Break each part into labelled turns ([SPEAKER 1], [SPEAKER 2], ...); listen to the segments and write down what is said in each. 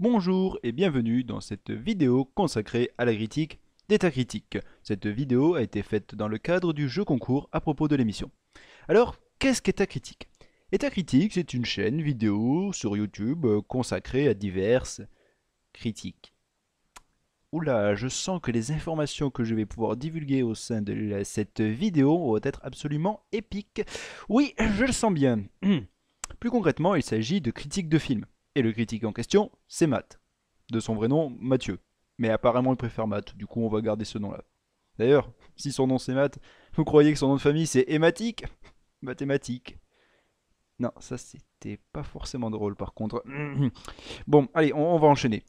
[SPEAKER 1] Bonjour et bienvenue dans cette vidéo consacrée à la critique d'état critique. Cette vidéo a été faite dans le cadre du jeu concours à propos de l'émission. Alors, qu'est-ce qu'état critique État critique, c'est une chaîne vidéo sur YouTube consacrée à diverses critiques. Oula, je sens que les informations que je vais pouvoir divulguer au sein de cette vidéo vont être absolument épiques. Oui, je le sens bien. Plus concrètement, il s'agit de critiques de films. Et le critique en question, c'est Matt, de son vrai nom Mathieu. Mais apparemment il préfère Matt, du coup on va garder ce nom-là. D'ailleurs, si son nom c'est Matt, vous croyez que son nom de famille c'est hématique Mathématique. Non, ça c'était pas forcément drôle par contre. Bon, allez, on, on va enchaîner.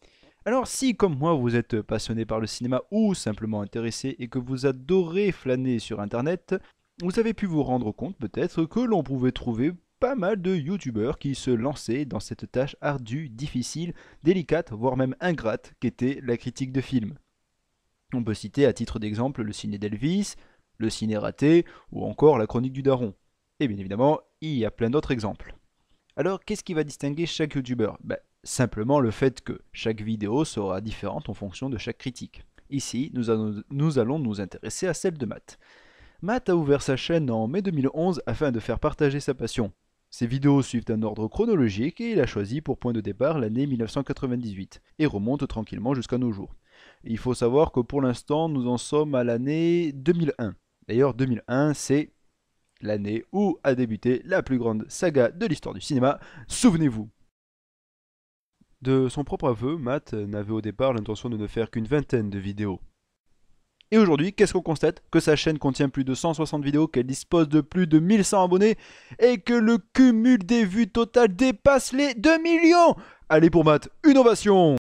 [SPEAKER 1] Alors si, comme moi, vous êtes passionné par le cinéma ou simplement intéressé et que vous adorez flâner sur Internet, vous avez pu vous rendre compte peut-être que l'on pouvait trouver pas mal de youtubeurs qui se lançaient dans cette tâche ardue, difficile, délicate, voire même ingrate qu'était la critique de film. On peut citer à titre d'exemple le ciné d'Elvis, le ciné raté ou encore la chronique du daron. Et bien évidemment, il y a plein d'autres exemples. Alors qu'est-ce qui va distinguer chaque youtubeur ben, Simplement le fait que chaque vidéo sera différente en fonction de chaque critique. Ici, nous, allons nous intéresser à celle de Matt. Matt a ouvert sa chaîne en mai 2011 afin de faire partager sa passion, ses vidéos suivent un ordre chronologique et il a choisi pour point de départ l'année 1998 et remonte tranquillement jusqu'à nos jours. Il faut savoir que pour l'instant nous en sommes à l'année 2001. D'ailleurs 2001 c'est l'année où a débuté la plus grande saga de l'histoire du cinéma, souvenez-vous. De son propre aveu, Matt n'avait au départ l'intention de ne faire qu'une vingtaine de vidéos. Et aujourd'hui, qu'est-ce qu'on constate Que sa chaîne contient plus de 160 vidéos, qu'elle dispose de plus de 1100 abonnés et que le cumul des vues totales dépasse les 2 millions Allez pour Matt, une ovation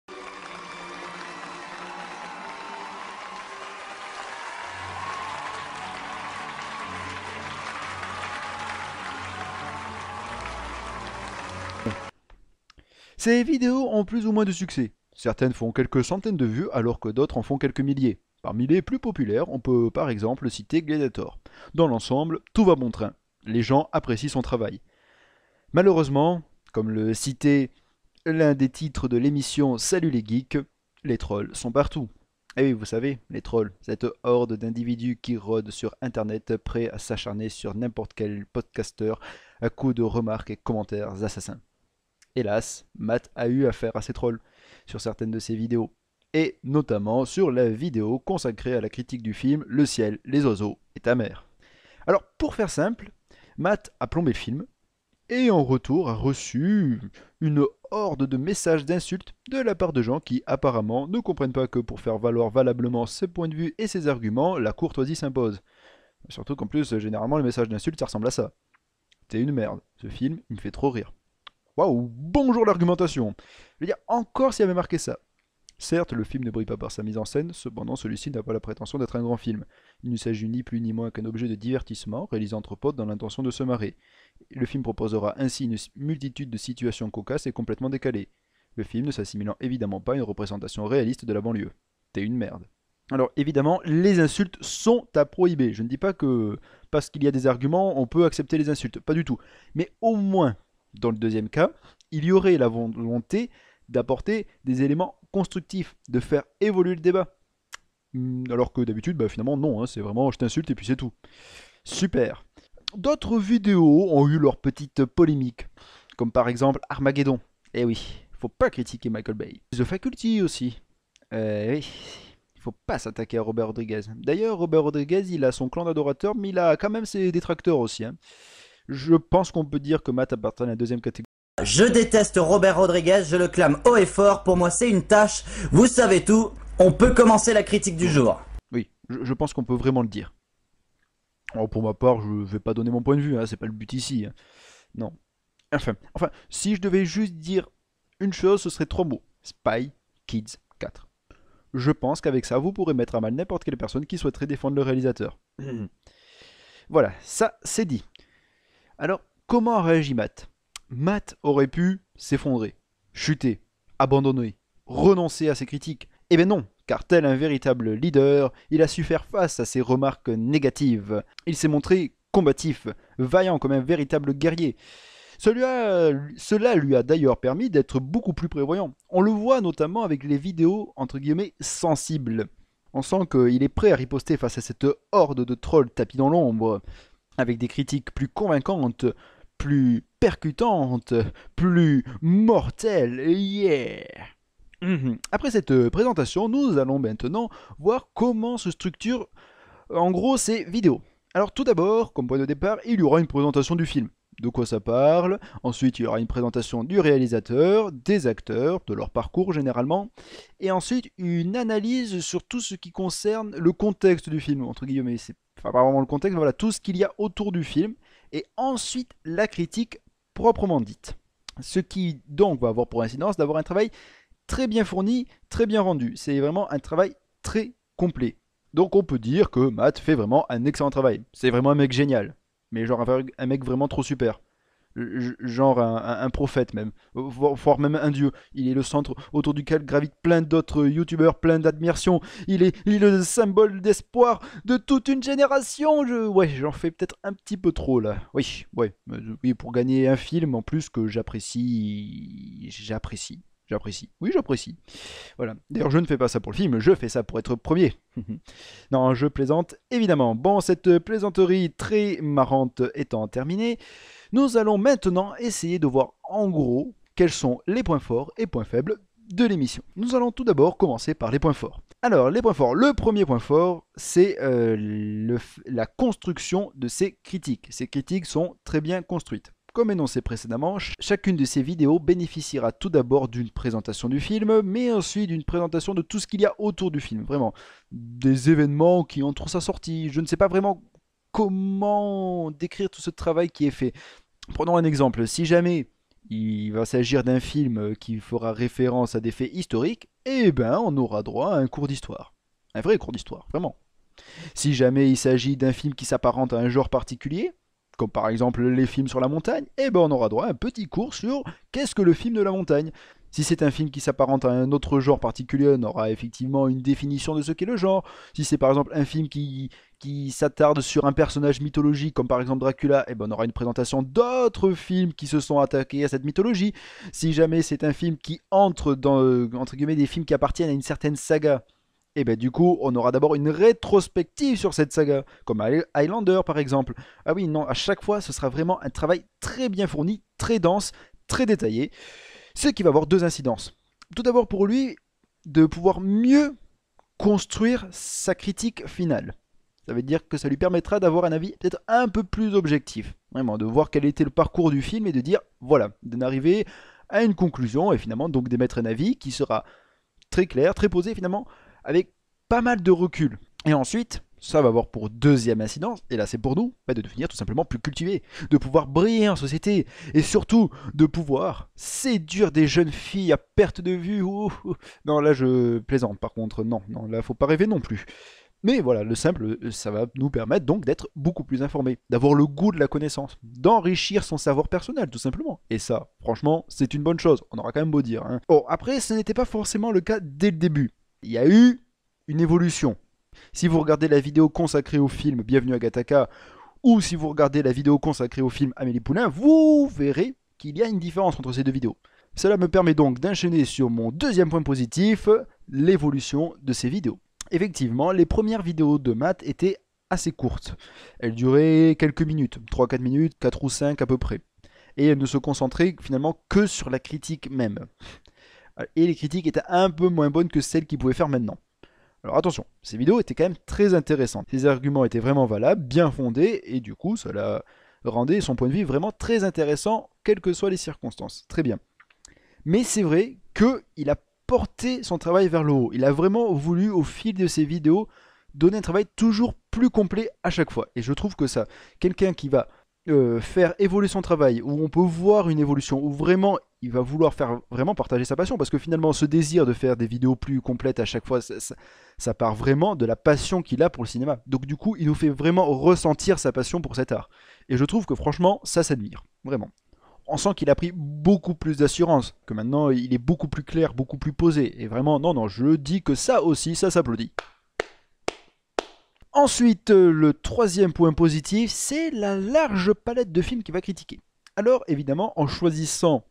[SPEAKER 1] Ces vidéos ont plus ou moins de succès. Certaines font quelques centaines de vues alors que d'autres en font quelques milliers. Parmi les plus populaires, on peut par exemple citer Gladiator. Dans l'ensemble, tout va bon train. Les gens apprécient son travail. Malheureusement, comme le citait l'un des titres de l'émission Salut les geeks, les trolls sont partout. Et eh oui, vous savez, les trolls, cette horde d'individus qui rôdent sur Internet prêts à s'acharner sur n'importe quel podcasteur à coups de remarques et commentaires assassins. Hélas, Matt a eu affaire à ces trolls sur certaines de ses vidéos et notamment sur la vidéo consacrée à la critique du film Le ciel, les oiseaux et ta mère. Alors pour faire simple, Matt a plombé le film et en retour a reçu une horde de messages d'insultes de la part de gens qui apparemment ne comprennent pas que pour faire valoir valablement ses points de vue et ses arguments, la courtoisie s'impose. Surtout qu'en plus, généralement, les messages d'insultes, ça ressemble à ça. T'es une merde. Ce film, il me fait trop rire. Waouh, bonjour l'argumentation. Je veux dire, encore s'il y avait marqué ça. Certes, le film ne brille pas par sa mise en scène, cependant celui-ci n'a pas la prétention d'être un grand film. Il ne s'agit ni plus ni moins qu'un objet de divertissement réalisé entre potes dans l'intention de se marrer. Le film proposera ainsi une multitude de situations cocasses et complètement décalées. Le film ne s'assimilant évidemment pas à une représentation réaliste de la banlieue. T'es une merde. Alors évidemment, les insultes sont à prohiber. Je ne dis pas que parce qu'il y a des arguments, on peut accepter les insultes, pas du tout. Mais au moins, dans le deuxième cas, il y aurait la volonté d'apporter des éléments constructif, de faire évoluer le débat. Hmm, alors que d'habitude, bah, finalement, non, hein, c'est vraiment je t'insulte et puis c'est tout. Super. D'autres vidéos ont eu leur petite polémique, comme par exemple Armageddon. Eh oui, faut pas critiquer Michael Bay. The Faculty aussi. Eh oui, il faut pas s'attaquer à Robert Rodriguez. D'ailleurs, Robert Rodriguez, il a son clan d'adorateurs, mais il a quand même ses détracteurs aussi. Hein. Je pense qu'on peut dire que Matt appartient à la deuxième catégorie. Je déteste Robert Rodriguez, je le clame haut et fort, pour moi c'est une tâche, vous savez tout, on peut commencer la critique du jour. Oui, je, pense qu'on peut vraiment le dire. Oh, pour ma part, je vais pas donner mon point de vue, hein, c'est pas le but ici. Hein. Non. Enfin, enfin, si je devais juste dire une chose, ce serait trois mots. Spy Kids 4. Je pense qu'avec ça, vous pourrez mettre à mal n'importe quelle personne qui souhaiterait défendre le réalisateur. Mmh. Voilà, ça c'est dit. Alors, comment réagit Matt Matt aurait pu s'effondrer, chuter, abandonner, renoncer à ses critiques. Eh bien non, car tel un véritable leader, il a su faire face à ses remarques négatives. Il s'est montré combatif, vaillant comme un véritable guerrier. Cela, cela lui a d'ailleurs permis d'être beaucoup plus prévoyant. On le voit notamment avec les vidéos entre guillemets sensibles. On sent qu'il est prêt à riposter face à cette horde de trolls tapis dans l'ombre. Avec des critiques plus convaincantes, plus percutante, plus mortelle. Yeah mhm. Après cette euh, présentation, nous allons maintenant voir comment se structure euh, en gros ces vidéos. Alors tout d'abord, comme point de départ, il y aura une présentation du film de quoi ça parle. Ensuite, il y aura une présentation du réalisateur, des acteurs, de leur parcours généralement. Et ensuite, une analyse sur tout ce qui concerne le contexte du film, entre guillemets. enfin, pas vraiment le contexte, voilà, tout ce qu'il y a autour du film et ensuite la critique proprement dite. Ce qui donc va avoir pour incidence d'avoir un travail très bien fourni, très bien rendu. C'est vraiment un travail très complet. Donc on peut dire que Matt fait vraiment un excellent travail. C'est vraiment un mec génial. Mais genre un mec vraiment trop super genre un, prophète même, voire même un dieu. Il est le centre autour duquel gravitent plein d'autres youtubeurs, plein d'admiration. Il est, le symbole d'espoir de toute une génération. Je, ouais, j'en fais peut-être un petit peu trop là. Oui, ouais, euh, oui, pour gagner un film en plus que j'apprécie, j'apprécie. J'apprécie. Oui, j'apprécie. Voilà. D'ailleurs, je ne fais pas ça pour le film, je fais ça pour être premier. non, je plaisante, évidemment. Bon, cette plaisanterie très marrante étant terminée, nous allons maintenant essayer de voir en gros quels sont les points forts et points faibles de l'émission. Nous allons tout d'abord commencer par les points forts. Alors, les points forts. Le premier point fort, c'est euh, la construction de ces critiques. Ces critiques sont très bien construites. Comme énoncé précédemment, chacune de ces vidéos bénéficiera tout d'abord d'une présentation du film, mais ensuite d'une présentation de tout ce qu'il y a autour du film. Vraiment, des événements qui entourent sa sortie. Je ne sais pas vraiment comment décrire tout ce travail qui est fait. Prenons un exemple, si jamais il va s'agir d'un film qui fera référence à des faits historiques, eh ben on aura droit à un cours d'histoire. Un vrai cours d'histoire, vraiment. Si jamais il s'agit d'un film qui s'apparente à un genre particulier, comme par exemple les films sur la montagne, eh ben on aura droit à un petit cours sur qu'est-ce que le film de la montagne. Si c'est un film qui s'apparente à un autre genre particulier, on aura effectivement une définition de ce qu'est le genre. Si c'est par exemple un film qui qui s'attarde sur un personnage mythologique comme par exemple Dracula, et eh ben on aura une présentation d'autres films qui se sont attaqués à cette mythologie. Si jamais c'est un film qui entre dans euh, entre guillemets des films qui appartiennent à une certaine saga, et eh ben du coup on aura d'abord une rétrospective sur cette saga, comme Highlander par exemple. Ah oui non, à chaque fois ce sera vraiment un travail très bien fourni, très dense, très détaillé, ce qui va avoir deux incidences. Tout d'abord pour lui de pouvoir mieux construire sa critique finale. Ça veut dire que ça lui permettra d'avoir un avis peut-être un peu plus objectif. Vraiment, de voir quel était le parcours du film et de dire, voilà, d'arriver à une conclusion et finalement donc d'émettre un avis qui sera très clair, très posé finalement, avec pas mal de recul. Et ensuite, ça va avoir pour deuxième incidence, et là c'est pour nous, bah, de devenir tout simplement plus cultivé, de pouvoir briller en société, et surtout de pouvoir séduire des jeunes filles à perte de vue. Non, là je plaisante par contre, non, non, là faut pas rêver non plus. Mais voilà, le simple, euh, ça va nous permettre donc d'être beaucoup plus informés, d'avoir le goût de la connaissance, d'enrichir son savoir personnel tout simplement. Et ça, franchement, c'est une bonne chose, on aura quand même beau dire. Hein. Bon, après, ce n'était pas forcément le cas dès le début. Il y a eu une évolution. Si vous regardez la vidéo consacrée au film Bienvenue à Gataka, ou si vous regardez la vidéo consacrée au film Amélie Poulain, vous verrez qu'il y a une différence entre ces deux vidéos. Cela me permet donc d'enchaîner sur mon deuxième point positif, l'évolution de ces vidéos. Effectivement, les premières vidéos de Matt étaient assez courtes. Elles duraient quelques minutes, 3-4 minutes, 4 ou 5 à peu près. Et elles ne se concentraient finalement que sur la critique même. Euh, et les critiques étaient un peu moins bonnes que celles qu'il pouvait faire maintenant. Alors attention, ces vidéos étaient quand même très intéressantes. Ses arguments étaient vraiment valables, bien fondés, et du coup, cela rendait son point de vue vraiment très intéressant, quelles que soient les circonstances. Très bien. Mais c'est vrai qu'il a porter son travail vers le haut. Il a vraiment voulu, au fil de ses vidéos, donner un travail toujours plus complet à chaque fois. Et je trouve que ça, quelqu'un qui va euh, faire évoluer son travail, où on peut voir une évolution, où vraiment il va vouloir faire vraiment partager sa passion, parce que finalement ce désir de faire des vidéos plus complètes à chaque fois, ça part vraiment de la passion qu'il a pour le cinéma. Donc du coup, il nous fait vraiment ressentir sa passion pour cet art. Et je trouve que franchement, ça s'admire, vraiment on sent qu'il a pris beaucoup plus d'assurance, que maintenant il est beaucoup plus clair, beaucoup plus posé. Et vraiment, non, non, je dis que ça aussi, ça s'applaudit. Ensuite, euh, le troisième point positif, c'est la large palette de films qu'il va critiquer. Alors, évidemment, en choisissant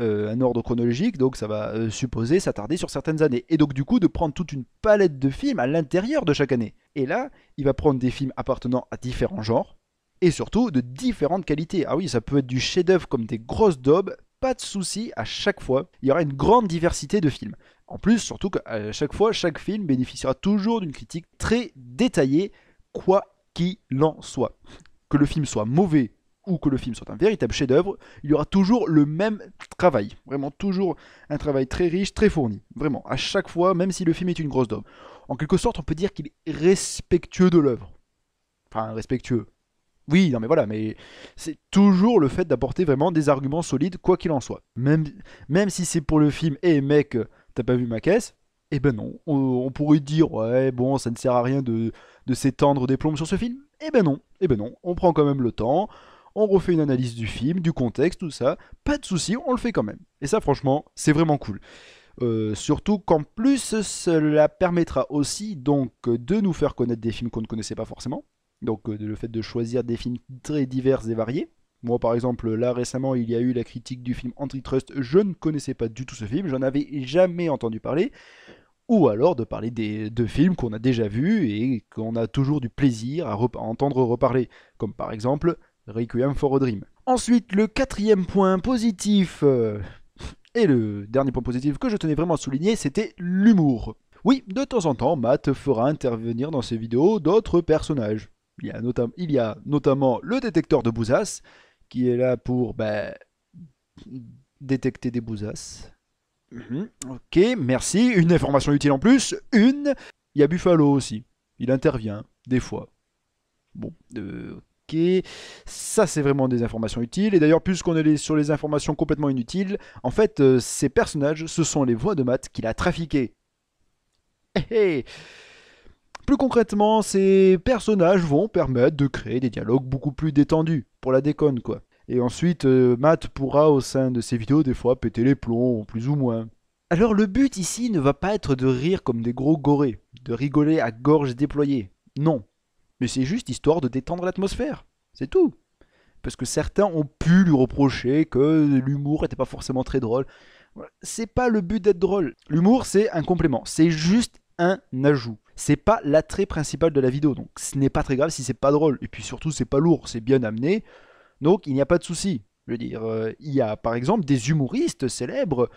[SPEAKER 1] euh, un ordre chronologique, donc ça va euh, supposer s'attarder sur certaines années. Et donc, du coup, de prendre toute une palette de films à l'intérieur de chaque année. Et là, il va prendre des films appartenant à différents genres, et surtout de différentes qualités. Ah oui, ça peut être du chef-d'œuvre comme des grosses daubes, pas de souci, à chaque fois, il y aura une grande diversité de films. En plus, surtout qu'à chaque fois, chaque film bénéficiera toujours d'une critique très détaillée, quoi qu'il en soit. Que le film soit mauvais ou que le film soit un véritable chef-d'œuvre, il y aura toujours le même travail. Vraiment, toujours un travail très riche, très fourni. Vraiment, à chaque fois, même si le film est une grosse daube. En quelque sorte, on peut dire qu'il est respectueux de l'œuvre. Enfin, respectueux. Oui, non mais voilà, mais c'est toujours le fait d'apporter vraiment des arguments solides, quoi qu'il en soit. Même, même si c'est pour le film, Eh mec, t'as pas vu ma caisse Eh ben non, on, pourrait dire, ouais, bon, ça ne sert à rien de, s'étendre des plombes sur ce film. Eh ben non, eh ben non, on prend quand même le temps, on refait une analyse du film, du contexte, tout ça, pas de souci, on le fait quand même. Et ça, franchement, c'est vraiment cool. Euh, surtout qu'en plus, cela permettra aussi donc de nous faire connaître des films qu'on ne connaissait pas forcément, donc euh, le fait de choisir des films très divers et variés. Moi par exemple, là récemment, il y a eu la critique du film Antitrust, je ne connaissais pas du tout ce film, j'en avais jamais entendu parler. Ou alors de parler des, de films qu'on a déjà vus et qu'on a toujours du plaisir à, entendre reparler, comme par exemple Requiem for a Dream. Ensuite, le quatrième point positif, euh, et le dernier point positif que je tenais vraiment à souligner, c'était l'humour. Oui, de temps en temps, Matt fera intervenir dans ses vidéos d'autres personnages. Il y a, il y a notamment le détecteur de bousas, qui est là pour bah, détecter des bousas. Mhm. ok, merci. Une information utile en plus. Une. Il y a Buffalo aussi. Il intervient, des fois. Bon, euh, ok. Ça, c'est vraiment des informations utiles. Et d'ailleurs, puisqu'on est sur les informations complètement inutiles, en fait, euh, ces personnages, ce sont les voix de maths qu'il a trafiquées. Hé eh, eh. Plus concrètement, ces personnages vont permettre de créer des dialogues beaucoup plus détendus, pour la déconne quoi. Et ensuite, euh, Matt pourra au sein de ses vidéos des fois péter les plombs, plus ou moins. Alors le but ici ne va pas être de rire comme des gros gorés, de rigoler à gorge déployée, non. Mais c'est juste histoire de détendre l'atmosphère, c'est tout. Parce que certains ont pu lui reprocher que l'humour n'était pas forcément très drôle. C'est pas le but d'être drôle. L'humour, c'est un complément, c'est juste un ajout c'est pas l'attrait principal de la vidéo. Donc ce n'est pas très grave si c'est pas drôle. Et puis surtout, c'est pas lourd, c'est bien amené. Donc il n'y a pas de souci. Je veux dire, euh, il y a par exemple des humoristes célèbres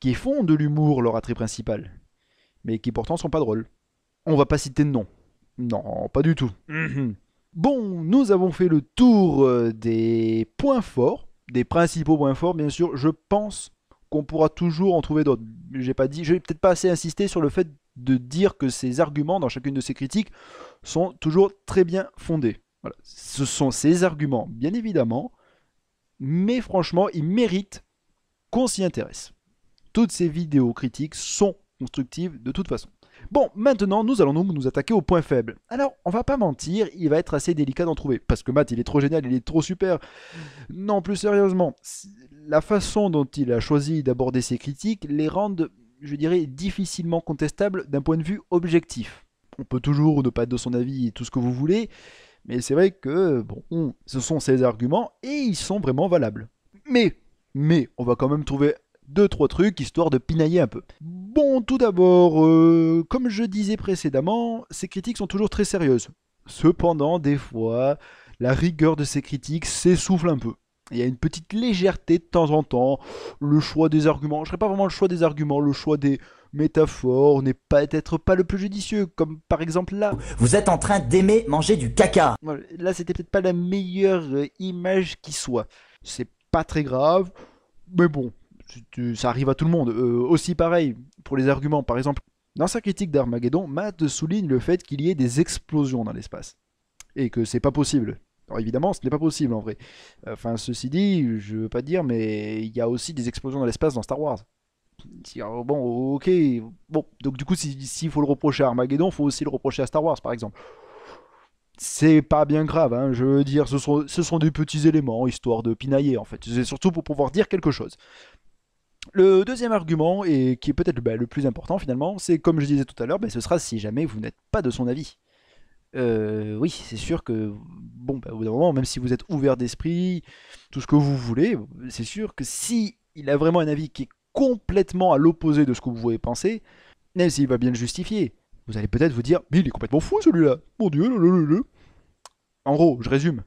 [SPEAKER 1] qui font de l'humour leur attrait principal, mais qui pourtant sont pas drôles. On va pas citer de nom. Non, pas du tout. Mm-hmm. Bon, nous avons fait le tour euh, des points forts, des principaux points forts, bien sûr. Je pense qu'on pourra toujours en trouver d'autres. J'ai pas dit, je n'ai peut-être pas assez insisté sur le fait de dire que ses arguments dans chacune de ses critiques sont toujours très bien fondés. Ce sont ses arguments, bien évidemment, mais franchement, il méritent qu'on s'y intéresse. Toutes ces vidéos critiques sont constructives de toute façon. Bon, maintenant, nous allons donc nous attaquer au point faible. Alors, on va pas mentir, il va être assez délicat d'en trouver, parce que Matt, il est trop génial, il est trop super. Non, plus sérieusement, la façon dont il a choisi d'aborder ses critiques les rendent je dirais, difficilement contestable d'un point de vue objectif. On peut toujours ne pas être de son avis et tout ce que vous voulez, mais c'est vrai que bon, ce sont ses arguments et ils sont vraiment valables. Mais, mais, on va quand même trouver deux trois trucs histoire de pinailler un peu. Bon, tout d'abord, euh, comme je disais précédemment, ces critiques sont toujours très sérieuses. Cependant, des fois, la rigueur de ces critiques s'essouffle un peu il y a une petite légèreté de temps en temps, le choix des arguments, je ne pas vraiment le choix des arguments, le choix des métaphores n'est peut-être pas le plus judicieux, comme par exemple là. Vous êtes en train d'aimer manger du caca. Là, c'était peut-être pas la meilleure euh, image qui soit. C'est pas très grave, mais bon, euh, ça arrive à tout le monde. Euh, aussi pareil pour les arguments, par exemple. Dans sa critique d'Armageddon, Matt souligne le fait qu'il y ait des explosions dans l'espace. Et que c'est pas possible. Alors évidemment, ce n'est pas possible en vrai. Enfin, ceci dit, je veux pas dire, mais il y a aussi des explosions dans l'espace dans Star Wars. Euh, bon, ok. Bon, donc du coup, s'il faut le reprocher à Armageddon, il faut aussi le reprocher à Star Wars, par exemple. C'est pas bien grave, hein, je veux dire, ce sont, ce sont des petits éléments, histoire de pinailler, en fait. C'est surtout pour pouvoir dire quelque chose. Le deuxième argument, et qui est peut-être bah, le plus important finalement, c'est comme je disais tout à l'heure, mais bah, ce sera si jamais vous n'êtes pas de son avis. Euh, oui, c'est sûr que, bon, bah, au bout d'un moment, même si vous êtes ouvert d'esprit, tout ce que vous voulez, c'est sûr que si il a vraiment un avis qui est complètement à l'opposé de ce que vous voulez penser, même s'il va bien le justifier, vous allez peut-être vous dire, mais il est complètement fou celui-là, mon dieu, le. En gros, je résume.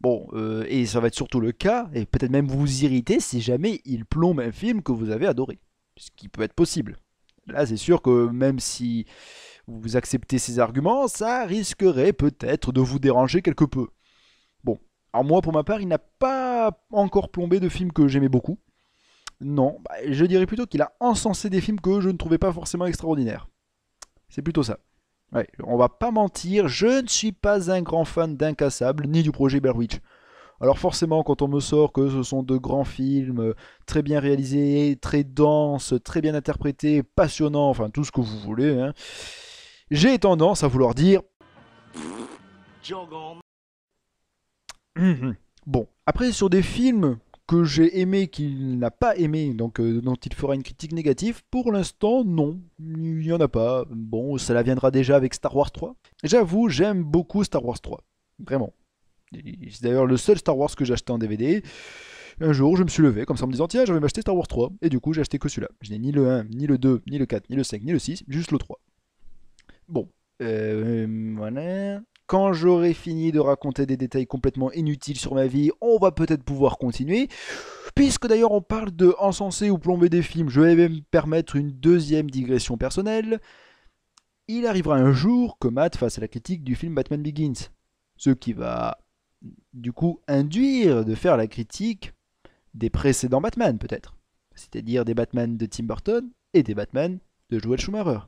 [SPEAKER 1] Bon, euh, et ça va être surtout le cas, et peut-être même vous irriter si jamais il plombe un film que vous avez adoré. Ce qui peut être possible. Là, c'est sûr que même si vous acceptez ces arguments, ça risquerait peut-être de vous déranger quelque peu. Bon, alors moi pour ma part, il n'a pas encore plombé de films que j'aimais beaucoup. Non, bah, je dirais plutôt qu'il a encensé des films que je ne trouvais pas forcément extraordinaires. C'est plutôt ça. Ouais, on va pas mentir, je ne suis pas un grand fan d'Incassable ni du projet berwitch Alors forcément, quand on me sort que ce sont de grands films, euh, très bien réalisés, très denses, très bien interprétés, passionnants, enfin tout ce que vous voulez, hein, j'ai tendance à vouloir dire... Mhm. Bon, après sur des films que j'ai aimé, qu'il n'a pas aimé, donc euh, dont il fera une critique négative, pour l'instant non, il n'y en a pas. Bon, la viendra déjà avec Star Wars 3. J'avoue, j'aime beaucoup Star Wars 3, vraiment. C'est d'ailleurs le seul Star Wars que j'ai acheté en DVD. Un jour, je me suis levé comme ça en me disant tiens, je vais m'acheter Star Wars 3, et du coup j'ai acheté que celui-là. Je n'ai ni le 1, ni le 2, ni le 4, ni le 5, ni le 6, juste le 3. Bon, euh, voilà. Quand j'aurai fini de raconter des détails complètement inutiles sur ma vie, on va peut-être pouvoir continuer. Puisque d'ailleurs on parle de encenser ou plomber des films, je vais me permettre une deuxième digression personnelle. Il arrivera un jour que Matt fasse la critique du film Batman Begins. Ce qui va du coup induire de faire la critique des précédents Batman peut-être. C'est-à-dire des Batman de Tim Burton et des Batman de Joel Schumacher.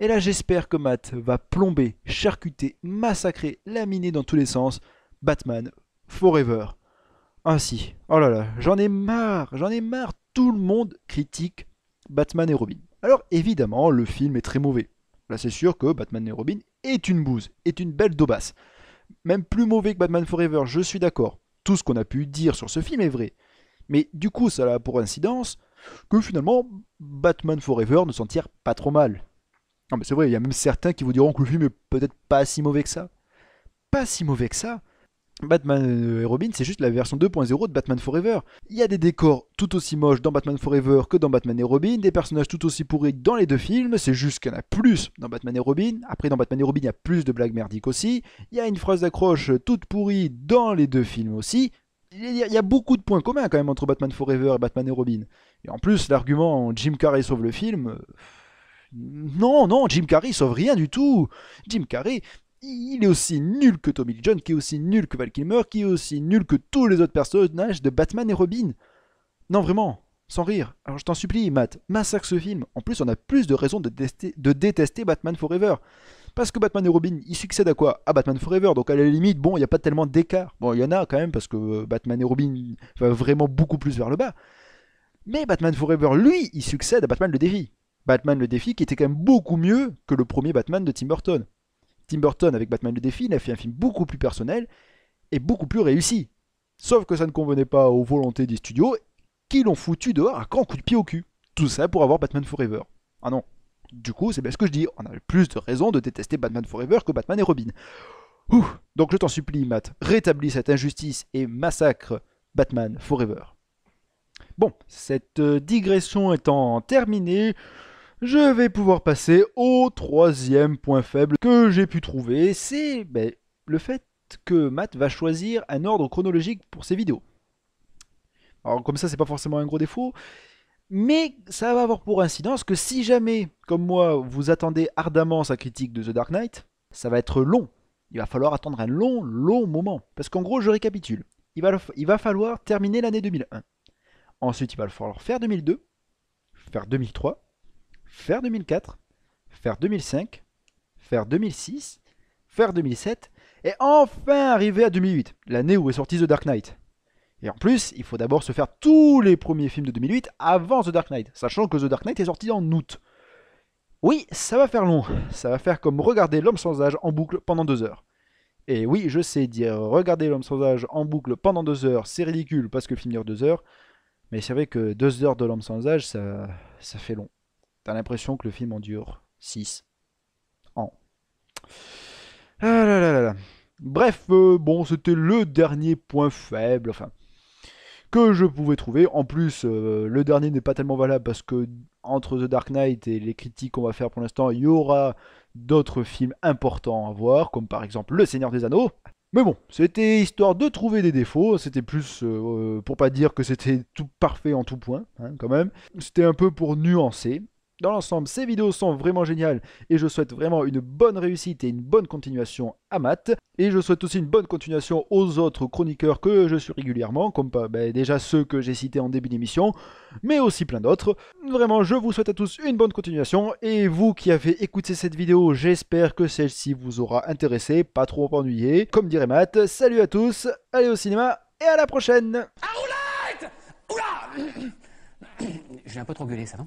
[SPEAKER 1] Et là, j'espère que Matt va plomber, charcuter, massacrer, laminer dans tous les sens Batman Forever. Ainsi, oh là là, j'en ai marre, j'en ai marre, tout le monde critique Batman et Robin. Alors évidemment, le film est très mauvais. Là, c'est sûr que Batman et Robin est une bouse, est une belle daubasse. Même plus mauvais que Batman Forever, je suis d'accord. Tout ce qu'on a pu dire sur ce film est vrai. Mais du coup, ça a pour incidence que finalement, Batman Forever ne s'en tire pas trop mal. Non, mais c'est vrai, il y a même certains qui vous diront que le film est peut-être pas si mauvais que ça. Pas si mauvais que ça. Batman euh, et Robin, c'est juste la version 2.0 de Batman Forever. Il y a des décors tout aussi moches dans Batman Forever que dans Batman et Robin, des personnages tout aussi pourris dans les deux films, c'est juste qu'il y en a plus dans Batman et Robin. Après, dans Batman et Robin, il y a plus de blagues merdiques aussi. Il y a une phrase d'accroche toute pourrie dans les deux films aussi. Il y, a, il y, a, beaucoup de points communs quand même entre Batman Forever et Batman et Robin. Et en plus, l'argument Jim Carrey sauve le film, euh, non, non, Jim Carrey sauve rien du tout. Jim Carrey, il est aussi nul que Tommy John, qui est aussi nul que Val Kilmer, qui est aussi nul que tous les autres personnages de Batman et Robin. Non, vraiment, sans rire. Alors je t'en supplie, Matt, massacre ce film. En plus, on a plus de raisons de, détester, de détester Batman Forever. Parce que Batman et Robin, ils succèdent à quoi À Batman Forever. Donc à la limite, bon, il n'y a pas tellement d'écart. Bon, il y en a quand même, parce que euh, Batman et Robin va vraiment beaucoup plus vers le bas. Mais Batman Forever, lui, il succède à Batman le défi. Batman le défi, qui était quand même beaucoup mieux que le premier Batman de Tim Burton. Tim Burton, avec Batman le défi, il a fait un film beaucoup plus personnel et beaucoup plus réussi. Sauf que ça ne convenait pas aux volontés des studios, qui l'ont foutu dehors à grand coup de pied au cul. Tout ça pour avoir Batman Forever. Ah non. Du coup, c'est bien ce que je dis, on a plus de raisons de détester Batman Forever que Batman et Robin. Ouh. Donc je t'en supplie, Matt, rétablis cette injustice et massacre Batman Forever. Bon, cette euh, digression étant terminée, je vais pouvoir passer au troisième point faible que j'ai pu trouver, c'est ben, le fait que Matt va choisir un ordre chronologique pour ses vidéos. Alors comme ça, c'est pas forcément un gros défaut, mais ça va avoir pour incidence que si jamais, comme moi, vous attendez ardemment sa critique de The Dark Knight, ça va être long. Il va falloir attendre un long, long moment. Parce qu'en gros, je récapitule. Il va, il va falloir terminer l'année 2001. Ensuite, il va falloir faire 2002, faire 2003, faire 2004, faire 2005, faire 2006, faire 2007 et enfin arriver à 2008, l'année où est sorti The Dark Knight. Et en plus, il faut d'abord se faire tous les premiers films de 2008 avant The Dark Knight, sachant que The Dark Knight est sorti en août. Oui, ça va faire long, ça va faire comme regarder l'homme sans âge en boucle pendant deux heures. Et oui, je sais dire regarder l'homme sans âge en boucle pendant deux heures, c'est ridicule parce que le film dure deux heures, mais c'est vrai que deux heures de l'homme sans âge, ça, ça fait long. T'as l'impression que le film en dure 6 ans. Ah Bref, euh, bon, c'était le dernier point faible, enfin, que je pouvais trouver. En plus, euh, le dernier n'est pas tellement valable parce que entre The Dark Knight et les critiques qu'on va faire pour l'instant, il y aura d'autres films importants à voir, comme par exemple Le Seigneur des Anneaux. Mais bon, c'était histoire de trouver des défauts, c'était plus euh, pour pas dire que c'était tout parfait en tout point, hein, quand même. C'était un peu pour nuancer. Dans l'ensemble, ces vidéos sont vraiment géniales et je souhaite vraiment une bonne réussite et une bonne continuation à Matt. Et je souhaite aussi une bonne continuation aux autres chroniqueurs que je suis régulièrement, comme ben, déjà ceux que j'ai cités en début d'émission, mais aussi plein d'autres. Vraiment, je vous souhaite à tous une bonne continuation et vous qui avez écouté cette vidéo, j'espère que celle-ci vous aura intéressé, pas trop ennuyé. Comme dirait Matt, salut à tous, allez au cinéma et à la prochaine J'ai un peu trop gueulé, ça non